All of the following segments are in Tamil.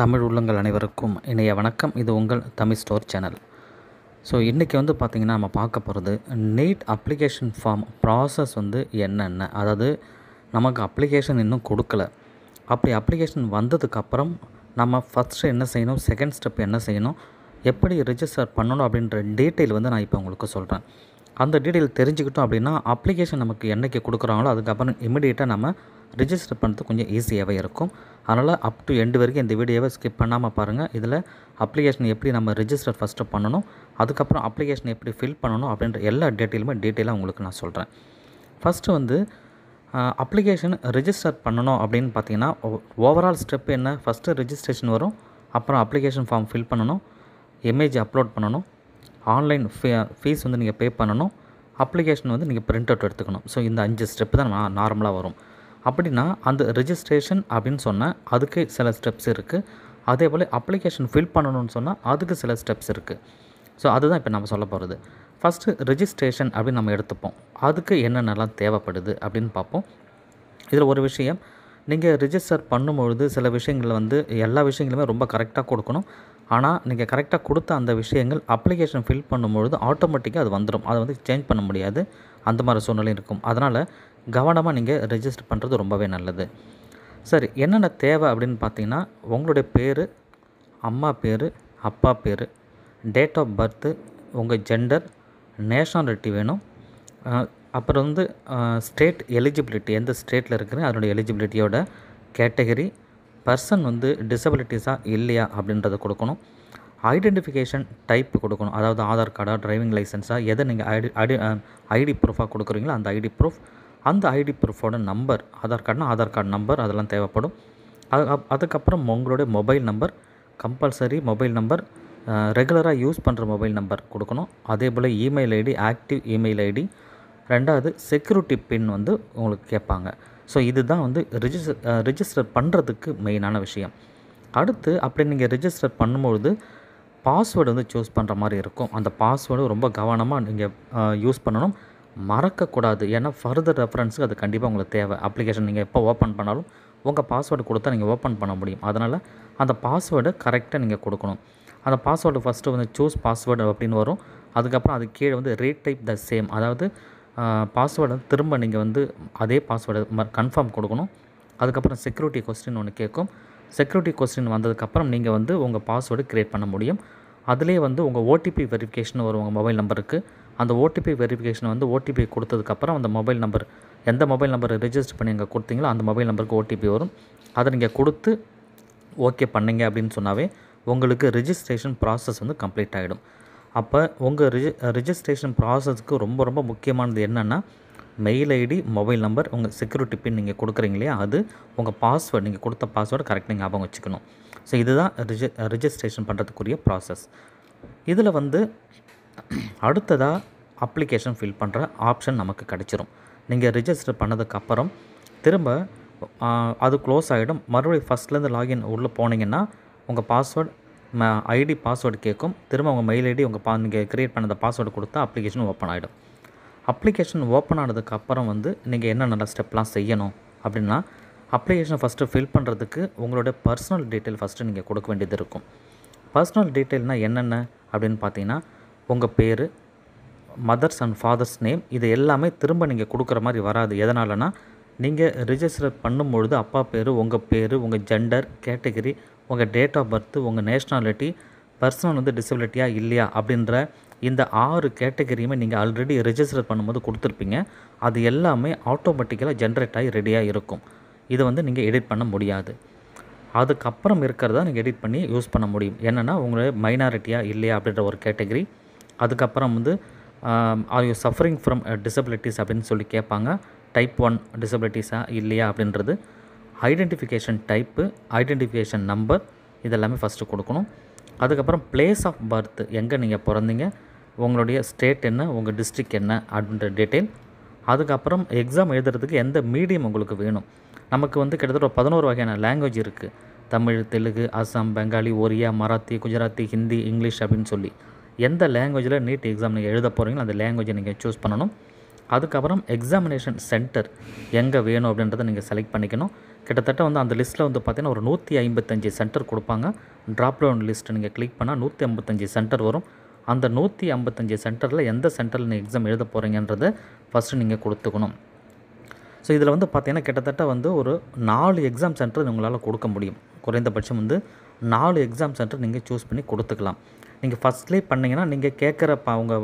தமிழ் உள்ளங்கள் அனைவருக்கும் இணைய வணக்கம் இது உங்கள் தமிழ் ஸ்டோர் சேனல் ஸோ இன்றைக்கி வந்து பார்த்திங்கன்னா நம்ம பார்க்க போகிறது நீட் அப்ளிகேஷன் ஃபார்ம் ப்ராசஸ் வந்து என்னென்ன அதாவது நமக்கு அப்ளிகேஷன் இன்னும் கொடுக்கல அப்படி அப்ளிகேஷன் வந்ததுக்கப்புறம் நம்ம ஃபஸ்ட்டு என்ன செய்யணும் செகண்ட் ஸ்டெப் என்ன செய்யணும் எப்படி ரிஜிஸ்டர் பண்ணணும் அப்படின்ற டீட்டெயில் வந்து நான் இப்போ உங்களுக்கு சொல்கிறேன் அந்த டீட்டெயில் தெரிஞ்சுக்கிட்டோம் அப்படின்னா அப்ளிகேஷன் நமக்கு என்றைக்கு கொடுக்குறாங்களோ அதுக்கப்புறம் இமிடியேட்டாக நம்ம ரிஜிஸ்டர் பண்ணுறது கொஞ்சம் ஈஸியாகவே இருக்கும் அதனால் அப் டு எண்டு வரைக்கும் இந்த வீடியோவை ஸ்கிப் பண்ணாமல் பாருங்கள் இதில் அப்ளிகேஷன் எப்படி நம்ம ரிஜிஸ்டர் ஃபஸ்ட்டு பண்ணணும் அதுக்கப்புறம் அப்ளிகேஷன் எப்படி ஃபில் பண்ணணும் அப்படின்ற எல்லா டீட்டெயிலுமே டீட்டெயிலாக உங்களுக்கு நான் சொல்கிறேன் ஃபஸ்ட்டு வந்து அப்ளிகேஷன் ரிஜிஸ்டர் பண்ணணும் அப்படின்னு பார்த்தீங்கன்னா ஓவரால் ஸ்டெப் என்ன ஃபஸ்ட்டு ரிஜிஸ்ட்ரேஷன் வரும் அப்புறம் அப்ளிகேஷன் ஃபார்ம் ஃபில் பண்ணணும் இமேஜ் அப்லோட் பண்ணணும் ஆன்லைன் ஃபீ ஃபீஸ் வந்து நீங்கள் பே பண்ணணும் அப்ளிகேஷன் வந்து நீங்கள் பிரிண்ட் அவுட் எடுத்துக்கணும் ஸோ இந்த அஞ்சு ஸ்டெப்பு தான் நார்மலாக வரும் அப்படின்னா அந்த ரிஜிஸ்ட்ரேஷன் அப்படின்னு சொன்னால் அதுக்கே சில ஸ்டெப்ஸ் இருக்குது அதே போல் அப்ளிகேஷன் ஃபில் பண்ணணும்னு சொன்னால் அதுக்கு சில ஸ்டெப்ஸ் இருக்குது ஸோ அதுதான் இப்போ நம்ம சொல்ல போகிறது ஃபஸ்ட்டு ரிஜிஸ்ட்ரேஷன் அப்படின்னு நம்ம எடுத்துப்போம் அதுக்கு என்னென்னலாம் தேவைப்படுது அப்படின்னு பார்ப்போம் இதில் ஒரு விஷயம் நீங்கள் ரிஜிஸ்டர் பண்ணும்பொழுது சில விஷயங்களில் வந்து எல்லா விஷயங்களுமே ரொம்ப கரெக்டாக கொடுக்கணும் ஆனால் நீங்கள் கரெக்டாக கொடுத்த அந்த விஷயங்கள் அப்ளிகேஷன் ஃபில் பண்ணும்பொழுது ஆட்டோமேட்டிக்காக அது வந்துடும் அதை வந்து சேஞ்ச் பண்ண முடியாது அந்த மாதிரி சூழ்நிலையும் இருக்கும் அதனால் கவனமாக நீங்கள் ரெஜிஸ்டர் பண்ணுறது ரொம்பவே நல்லது சரி என்னென்ன தேவை அப்படின்னு பார்த்தீங்கன்னா உங்களுடைய பேர் அம்மா பேர் அப்பா பேர் டேட் ஆஃப் பர்த்து உங்கள் ஜெண்டர் நேஷனாலிட்டி வேணும் அப்புறம் வந்து ஸ்டேட் எலிஜிபிலிட்டி எந்த ஸ்டேட்டில் இருக்கிறேன் அதனுடைய எலிஜிபிலிட்டியோட கேட்டகரி பர்சன் வந்து டிசபிலிட்டிஸாக இல்லையா அப்படின்றத கொடுக்கணும் ஐடென்டிஃபிகேஷன் டைப் கொடுக்கணும் அதாவது ஆதார் கார்டா டிரைவிங் லைசன்ஸாக எதை நீங்கள் ஐடி ஐடி ஐடி ப்ரூஃபாக கொடுக்குறீங்களோ அந்த ஐடி ப்ரூஃப் அந்த ஐடி ப்ரூஃபோட நம்பர் ஆதார் கார்டுனா ஆதார் கார்டு நம்பர் அதெல்லாம் தேவைப்படும் அது அதுக்கப்புறம் உங்களுடைய mobile number compulsory mobile number ரெகுலராக யூஸ் பண்ணுற மொபைல் நம்பர் கொடுக்கணும் அதே போல் email ID active email ID ரெண்டாவது செக்யூரிட்டி பின் வந்து உங்களுக்கு கேட்பாங்க ஸோ இதுதான் வந்து ரிஜிஸ்டர் ரிஜிஸ்டர் பண்ணுறதுக்கு மெயினான விஷயம் அடுத்து அப்படி நீங்கள் ரிஜிஸ்டர் பண்ணும்பொழுது பாஸ்வேர்டு வந்து சூஸ் பண்ணுற மாதிரி இருக்கும் அந்த பாஸ்வேர்டு ரொம்ப கவனமாக நீங்கள் யூஸ் பண்ணணும் மறக்கக்கூடாது ஏன்னா ஃபர்தர் ரெஃபரன்ஸுக்கு அது கண்டிப்பாக உங்களுக்கு தேவை அப்ளிகேஷன் நீங்கள் எப்போ ஓப்பன் பண்ணாலும் உங்கள் பாஸ்வேர்டு கொடுத்தா நீங்கள் ஓப்பன் பண்ண முடியும் அதனால் அந்த பாஸ்வேர்டை கரெக்டாக நீங்கள் கொடுக்கணும் அந்த பாஸ்வேர்டு ஃபஸ்ட்டு வந்து சூஸ் பாஸ்வேர்டு அப்படின்னு வரும் அதுக்கப்புறம் அது கீழே வந்து ரீடைப் த சேம் அதாவது பாஸ்வேர்டை வந்து திரும்ப நீங்கள் வந்து அதே பாஸ்வேர்டு கன்ஃபார்ம் கொடுக்கணும் அதுக்கப்புறம் செக்யூரிட்டி கொஸ்டின் ஒன்று கேட்கும் செக்யூரிட்டி கொஸ்டின் வந்ததுக்கப்புறம் நீங்கள் வந்து உங்கள் பாஸ்வேர்டு க்ரியேட் பண்ண முடியும் அதிலே வந்து உங்கள் ஓடிபி வெரிஃபிகேஷன் வரும் உங்கள் மொபைல் நம்பருக்கு அந்த ஓடிபி வெரிஃபிகேஷன் வந்து ஓடிபி கொடுத்ததுக்கப்புறம் அந்த மொபைல் நம்பர் எந்த மொபைல் நம்பர் ரிஜிஸ்டர் பண்ணி அங்கே கொடுத்தீங்களோ அந்த மொபைல் நம்பருக்கு ஓடிபி வரும் அதை நீங்கள் கொடுத்து ஓகே பண்ணீங்க அப்படின்னு சொன்னாவே உங்களுக்கு ரிஜிஸ்ட்ரேஷன் ப்ராசஸ் வந்து கம்ப்ளீட் ஆகிடும் அப்போ உங்கள் ரிஜி ரிஜிஸ்ட்ரேஷன் ப்ராசஸ்க்கு ரொம்ப ரொம்ப முக்கியமானது என்னென்னா மெயில் ஐடி மொபைல் நம்பர் உங்கள் செக்யூரிட்டி பின் நீங்கள் கொடுக்குறீங்க இல்லையா அது உங்கள் பாஸ்வேர்டு நீங்கள் கொடுத்த பாஸ்வேர்டு கரெக்டாக ஞாபகம் வச்சுக்கணும் ஸோ இதுதான் ரிஜி ரிஜிஸ்ட்ரேஷன் பண்ணுறதுக்குரிய ப்ராசஸ் இதில் வந்து அடுத்ததாக அப்ளிகேஷன் ஃபில் பண்ணுற ஆப்ஷன் நமக்கு கிடச்சிரும் நீங்கள் ரிஜிஸ்டர் பண்ணதுக்கப்புறம் திரும்ப அது க்ளோஸ் ஆகிடும் மறுபடியும் ஃபஸ்ட்லேருந்து லாகின் உள்ளே போனீங்கன்னா உங்கள் பாஸ்வேர்டு ஐடி பாஸ்வேர்டு கேட்கும் திரும்ப உங்கள் மெயில் ஐடி உங்கள் பா நீங்கள் க்ரியேட் பண்ண பாஸ்வேர்டு கொடுத்தா அப்ளிகேஷன் ஓப்பன் ஆகிடும் அப்ளிகேஷன் ஓப்பன் ஆனதுக்கப்புறம் வந்து நீங்கள் நல்ல ஸ்டெப்லாம் செய்யணும் அப்படின்னா அப்ளிகேஷனை ஃபஸ்ட்டு ஃபில் பண்ணுறதுக்கு உங்களுடைய பர்சனல் டீட்டெயில் ஃபஸ்ட்டு நீங்கள் கொடுக்க வேண்டியது இருக்கும் பர்சனல் டீட்டெயில்னால் என்னென்ன அப்படின்னு பார்த்தீங்கன்னா உங்கள் பேர் மதர்ஸ் அண்ட் ஃபாதர்ஸ் நேம் இது எல்லாமே திரும்ப நீங்கள் கொடுக்குற மாதிரி வராது எதனாலனா நீங்கள் ரிஜிஸ்டர் பண்ணும்பொழுது அப்பா பேர் உங்கள் பேர் உங்கள் ஜெண்டர் கேட்டகரி உங்கள் டேட் ஆஃப் பர்த்து உங்கள் நேஷ்னாலிட்டி பர்சனல் வந்து டிசபிலிட்டியாக இல்லையா அப்படின்ற இந்த ஆறு கேட்டகரியுமே நீங்கள் ஆல்ரெடி ரிஜிஸ்டர் பண்ணும்போது கொடுத்துருப்பீங்க அது எல்லாமே ஆட்டோமேட்டிக்கலாக ஜென்ரேட் ஆகி ரெடியாக இருக்கும் இதை வந்து நீங்கள் எடிட் பண்ண முடியாது அதுக்கப்புறம் இருக்கிறதா நீங்கள் எடிட் பண்ணி யூஸ் பண்ண முடியும் என்னென்னா உங்களுடைய மைனாரிட்டியாக இல்லையா அப்படின்ற ஒரு கேட்டகரி அதுக்கப்புறம் வந்து are you suffering from disabilities அப்படின்னு சொல்லி கேட்பாங்க டைப் ஒன் டிசபிலிட்டிஸாக இல்லையா அப்படின்றது ஐடென்டிஃபிகேஷன் டைப்பு ஐடென்டிஃபிகேஷன் நம்பர் இதெல்லாமே ஃபஸ்ட்டு கொடுக்கணும் அதுக்கப்புறம் பிளேஸ் ஆஃப் பர்த் எங்கே நீங்கள் பிறந்தீங்க உங்களுடைய ஸ்டேட் என்ன உங்கள் டிஸ்ட்ரிக் என்ன அப்படின்ற டீட்டெயில் அதுக்கப்புறம் எக்ஸாம் எழுதுறதுக்கு எந்த மீடியம் உங்களுக்கு வேணும் நமக்கு வந்து கிட்டத்தட்ட பதினோரு வகையான லாங்குவேஜ் இருக்குது தமிழ் தெலுங்கு அசாம் பெங்காலி ஒரியா மராத்தி குஜராத்தி ஹிந்தி இங்கிலீஷ் அப்படின்னு சொல்லி எந்த லாங்குவேஜில் நீட் எக்ஸாம் நீங்கள் எழுத போகிறீங்களோ அந்த லாங்குவேஜை நீங்கள் சூஸ் பண்ணணும் அதுக்கப்புறம் எக்ஸாமினேஷன் சென்டர் எங்கே வேணும் அப்படின்றத நீங்கள் செலக்ட் பண்ணிக்கணும் கிட்டத்தட்ட வந்து அந்த லிஸ்ட்டில் வந்து பார்த்திங்கன்னா ஒரு நூற்றி ஐம்பத்தஞ்சு சென்டர் கொடுப்பாங்க ட்ராப் டவுன் லிஸ்ட்டு நீங்கள் கிளிக் பண்ணால் நூற்றி ஐம்பத்தஞ்சு சென்டர் வரும் அந்த நூற்றி ஐம்பத்தஞ்சு சென்டரில் எந்த சென்டரில் நீங்கள் எக்ஸாம் எழுத போகிறீங்கன்றத ஃபஸ்ட்டு நீங்கள் கொடுத்துக்கணும் ஸோ இதில் வந்து பார்த்திங்கன்னா கிட்டத்தட்ட வந்து ஒரு நாலு எக்ஸாம் சென்டர் உங்களால் கொடுக்க முடியும் குறைந்தபட்சம் வந்து நாலு எக்ஸாம் சென்டர் நீங்கள் சூஸ் பண்ணி கொடுத்துக்கலாம் நீங்கள் ஃபஸ்ட்லேயே பண்ணிங்கன்னா நீங்கள் கேட்குற அவங்க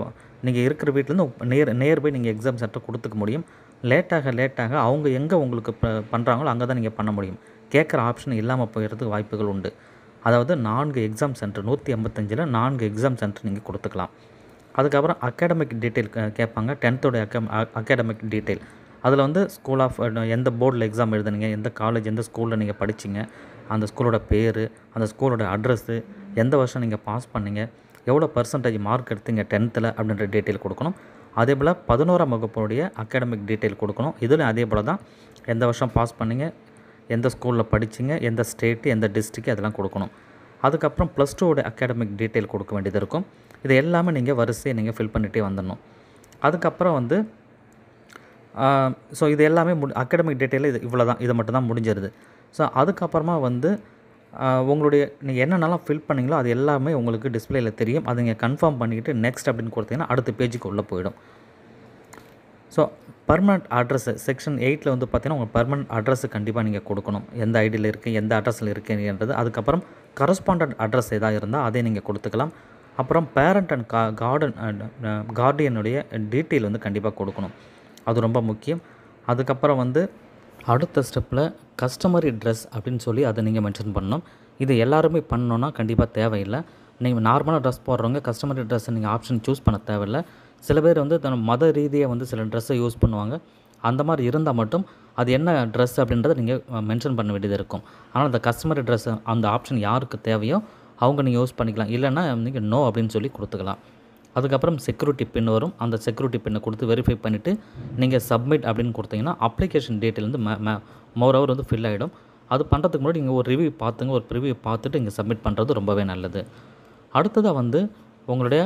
நீங்கள் இருக்கிற வீட்டிலேருந்து நேர் நேர் போய் நீங்கள் எக்ஸாம் சென்டர் கொடுத்துக்க முடியும் லேட்டாக லேட்டாக அவங்க எங்கே உங்களுக்கு பண்ணுறாங்களோ அங்கே தான் நீங்கள் பண்ண முடியும் கேட்குற ஆப்ஷன் இல்லாமல் போயிடுறதுக்கு வாய்ப்புகள் உண்டு அதாவது நான்கு எக்ஸாம் சென்டர் நூற்றி ஐம்பத்தஞ்சில் நான்கு எக்ஸாம் சென்டர் நீங்கள் கொடுத்துக்கலாம் அதுக்கப்புறம் அகாடமிக் டீட்டெயில் கேட்பாங்க டென்த்தோடைய அக்கம் அகாடமிக் டீட்டெயில் அதில் வந்து ஸ்கூல் ஆஃப் எந்த போர்டில் எக்ஸாம் எழுதுனீங்க எந்த காலேஜ் எந்த ஸ்கூலில் நீங்கள் படிச்சிங்க அந்த ஸ்கூலோட பேர் அந்த ஸ்கூலோட அட்ரஸ்ஸு எந்த வருஷம் நீங்கள் பாஸ் பண்ணீங்க எவ்வளோ பர்சன்டேஜ் மார்க் எடுத்தீங்க டென்த்தில் அப்படின்ற டீட்டெயில் கொடுக்கணும் அதே போல் பதினோராம் வகுப்பினுடைய அகாடமிக் டீட்டெயில் கொடுக்கணும் இதில் அதே போல் தான் எந்த வருஷம் பாஸ் பண்ணிங்க எந்த ஸ்கூலில் படிச்சிங்க எந்த ஸ்டேட்டு எந்த டிஸ்ட்ரிக்கு அதெல்லாம் கொடுக்கணும் அதுக்கப்புறம் ப்ளஸ் டூவோட அகாடமிக் டீட்டெயில் கொடுக்க வேண்டியது இருக்கும் இது எல்லாமே நீங்கள் வரிசையை நீங்கள் ஃபில் பண்ணிகிட்டே வந்துடணும் அதுக்கப்புறம் வந்து ஸோ இது எல்லாமே மு அகாடமிக் டீட்டெயில் இது இவ்வளோ தான் இதை மட்டும் தான் முடிஞ்சிருது ஸோ அதுக்கப்புறமா வந்து உங்களுடைய நீங்கள் என்னென்னலாம் ஃபில் பண்ணிங்களோ அது எல்லாமே உங்களுக்கு டிஸ்பிளேயில் தெரியும் அதை நீங்கள் கன்ஃபார்ம் பண்ணிக்கிட்டு நெக்ஸ்ட் அப்படின்னு கொடுத்தீங்கன்னா அடுத்த பேஜுக்கு உள்ளே போயிடும் ஸோ பர்மனண்ட் அட்ரஸ் செக்ஷன் எயிட்டில் வந்து பார்த்தீங்கன்னா உங்கள் பர்மனண்ட் அட்ரஸ் கண்டிப்பாக நீங்கள் கொடுக்கணும் எந்த ஐடியில் இருக்குது எந்த அட்ரஸில் இருக்குன்றது அதுக்கப்புறம் கரஸ்பாண்டன்ட் அட்ரஸ் எதாவது இருந்தால் அதை நீங்கள் கொடுத்துக்கலாம் அப்புறம் பேரண்ட் அண்ட் கா கார்டன் கார்டியனுடைய டீட்டெயில் வந்து கண்டிப்பாக கொடுக்கணும் அது ரொம்ப முக்கியம் அதுக்கப்புறம் வந்து அடுத்த ஸ்டெப்பில் கஸ்டமரி ட்ரெஸ் அப்படின்னு சொல்லி அதை நீங்கள் மென்ஷன் பண்ணணும் இது எல்லாருமே பண்ணணுன்னா கண்டிப்பாக தேவையில்லை நீங்கள் நார்மலாக ட்ரெஸ் போடுறவங்க கஸ்டமரி ட்ரெஸ்ஸை நீங்கள் ஆப்ஷன் சூஸ் பண்ண தேவையில்லை சில பேர் வந்து தன் மத ரீதியாக வந்து சில ட்ரெஸ்ஸை யூஸ் பண்ணுவாங்க அந்த மாதிரி இருந்தால் மட்டும் அது என்ன ட்ரெஸ் அப்படின்றத நீங்கள் மென்ஷன் பண்ண வேண்டியது இருக்கும் ஆனால் அந்த கஸ்டமர் ட்ரெஸ் அந்த ஆப்ஷன் யாருக்கு தேவையோ அவங்க நீங்கள் யூஸ் பண்ணிக்கலாம் இல்லைன்னா நீங்கள் நோ அப்படின்னு சொல்லி கொடுத்துக்கலாம் அதுக்கப்புறம் செக்யூரிட்டி பின் வரும் அந்த செக்யூரிட்டி பின்னை கொடுத்து வெரிஃபை பண்ணிவிட்டு நீங்கள் சப்மிட் அப்படின்னு கொடுத்தீங்கன்னா அப்ளிகேஷன் டேட்டிலேருந்து மே மோர் அவர் வந்து ஃபில் ஆகிடும் அது பண்ணுறதுக்கு முன்னாடி நீங்கள் ஒரு ரிவ்யூ பார்த்துங்க ஒரு ரிவ்யூ பார்த்துட்டு இங்கே சப்மிட் பண்ணுறது ரொம்பவே நல்லது அடுத்ததாக வந்து உங்களுடைய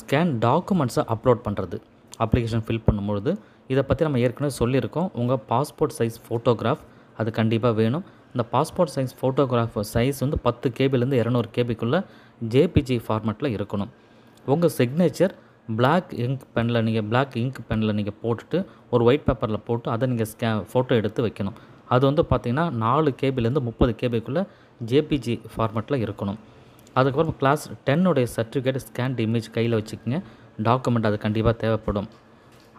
ஸ்கேன் டாக்குமெண்ட்ஸை அப்லோட் பண்ணுறது அப்ளிகேஷன் ஃபில் பண்ணும்பொழுது இதை பற்றி நம்ம ஏற்கனவே சொல்லியிருக்கோம் உங்கள் பாஸ்போர்ட் சைஸ் ஃபோட்டோகிராஃப் அது கண்டிப்பாக வேணும் இந்த பாஸ்போர்ட் சைஸ் ஃபோட்டோகிராஃப் சைஸ் வந்து பத்து கேபிலேருந்து இரநூறு கேபிக்குள்ளே ஜேபிஜி ஃபார்மேட்டில் இருக்கணும் உங்கள் சிக்னேச்சர் பிளாக் இங்க் பெனில் நீங்கள் பிளாக் இங்க் பெனில் நீங்கள் போட்டுட்டு ஒரு ஒயிட் பேப்பரில் போட்டு அதை நீங்கள் ஸ்கே ஃபோட்டோ எடுத்து வைக்கணும் அது வந்து பார்த்திங்கன்னா நாலு கேபிலேருந்து முப்பது கேபிக்குள்ளே ஜேபிஜி ஃபார்மேட்டில் இருக்கணும் அதுக்கப்புறம் கிளாஸ் டென்னுடைய சர்டிஃபிகேட் ஸ்கேன்ட் இமேஜ் கையில் வச்சுக்கோங்க டாக்குமெண்ட் அது கண்டிப்பாக தேவைப்படும்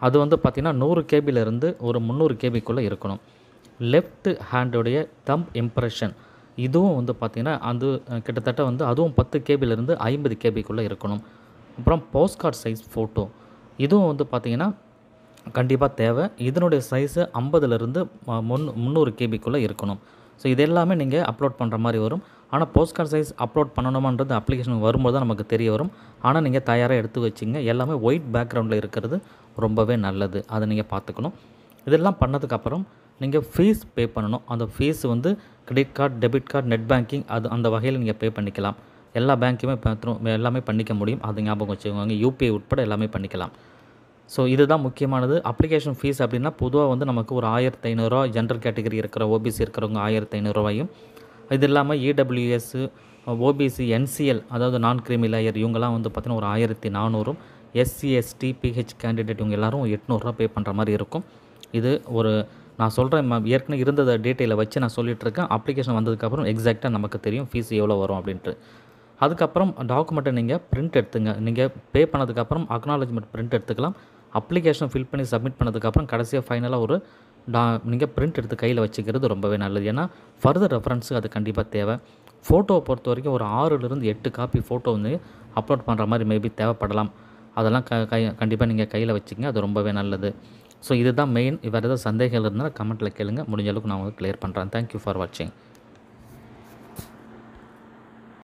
அது வந்து பார்த்திங்கன்னா நூறு கேபிலேருந்து ஒரு முந்நூறு கேபிக்குள்ளே இருக்கணும் லெஃப்ட் ஹேண்டுடைய தம் இம்ப்ரெஷன் இதுவும் வந்து பார்த்திங்கன்னா அது கிட்டத்தட்ட வந்து அதுவும் பத்து கேபிலேருந்து ஐம்பது கேபிக்குள்ளே இருக்கணும் அப்புறம் போஸ்ட் கார்டு சைஸ் ஃபோட்டோ இதுவும் வந்து பார்த்திங்கன்னா கண்டிப்பாக தேவை இதனுடைய சைஸு ஐம்பதுலேருந்து முன் முந்நூறு கேபிக்குள்ளே இருக்கணும் ஸோ இது எல்லாமே நீங்கள் அப்லோட் பண்ணுற மாதிரி வரும் ஆனால் போஸ்ட் கார்டு சைஸ் அப்லோட் பண்ணணுமான்றது அப்ளிகேஷன் வரும்போது தான் நமக்கு தெரிய வரும் ஆனால் நீங்கள் தயாராக எடுத்து வச்சிங்க எல்லாமே ஒயிட் பேக்ரவுண்டில் இருக்கிறது ரொம்பவே நல்லது அதை நீங்கள் பார்த்துக்கணும் இதெல்லாம் பண்ணதுக்கப்புறம் நீங்கள் ஃபீஸ் பே பண்ணணும் அந்த ஃபீஸ் வந்து credit card debit card net banking அது அந்த வகையில் நீங்கள் பே பண்ணிக்கலாம் எல்லா பேங்க்குமே எல்லாமே பண்ணிக்க முடியும் அது ஞாபகம் வச்சுக்கோங்க யூபிஐ உட்பட எல்லாமே பண்ணிக்கலாம் ஸோ இதுதான் முக்கியமானது அப்ளிகேஷன் ஃபீஸ் அப்படின்னா பொதுவாக வந்து நமக்கு ஒரு ஆயிரத்தி ஐநூறுரூவா ஜென்ரல் கேட்டகரி இருக்கிற ஓபிசி இருக்கிறவங்க ஆயிரத்தி ஐநூறுரூவாயும் இது இல்லாமல் இடபிள்யூஎஸ்ஸு e ஓபிசி என்சிஎல் அதாவது நான் கிரிமி லேயர் இவங்கெல்லாம் வந்து பார்த்திங்கன்னா ஒரு ஆயிரத்தி நானூறும் எஸ்சி எஸ்டி பிஹெச் கேண்டிடேட் இவங்க எல்லோரும் எட்நூறுரூவா பே பண்ணுற மாதிரி இருக்கும் இது ஒரு நான் சொல்கிறேன் ஏற்கனவே இருந்ததை டீட்டெயிலை வச்சு நான் சொல்லிகிட்ருக்கேன் அப்ளிகேஷன் வந்ததுக்கப்புறம் எக்ஸாக்டாக நமக்கு தெரியும் ஃபீஸ் எவ்வளோ வரும் அப்படின்ட்டு அதுக்கப்புறம் டாக்குமெண்ட்டை நீங்கள் பிரிண்ட் எடுத்துங்க நீங்கள் பே பண்ணதுக்கப்புறம் அக்னாலஜ்மெண்ட் பிரிண்ட் எடுத்துக்கலாம் அப்ளிகேஷன் ஃபில் பண்ணி சப்மிட் பண்ணதுக்கப்புறம் கடைசியாக ஃபைனலாக ஒரு டா நீங்கள் பிரிண்ட் எடுத்து கையில் வச்சுக்கிறது ரொம்பவே நல்லது ஏன்னா ஃபர்தர் ரெஃபரன்ஸுக்கு அது கண்டிப்பாக தேவை ஃபோட்டோவை பொறுத்த வரைக்கும் ஒரு ஆறுலேருந்து எட்டு காப்பி ஃபோட்டோ வந்து அப்லோட் பண்ணுற மாதிரி மேபி தேவைப்படலாம் அதெல்லாம் க கை கண்டிப்பாக நீங்கள் கையில் வச்சுக்கங்க அது ரொம்பவே நல்லது ஸோ இதுதான் மெயின் வேறு ஏதாவது சந்தேகங்கள் இருந்தால் கமெண்ட்டில் கேளுங்கள் முடிஞ்ச அளவுக்கு நான் உங்களுக்கு கிளியர் பண்ணுறேன் தேங்க்யூ ஃபார் வாட்சிங்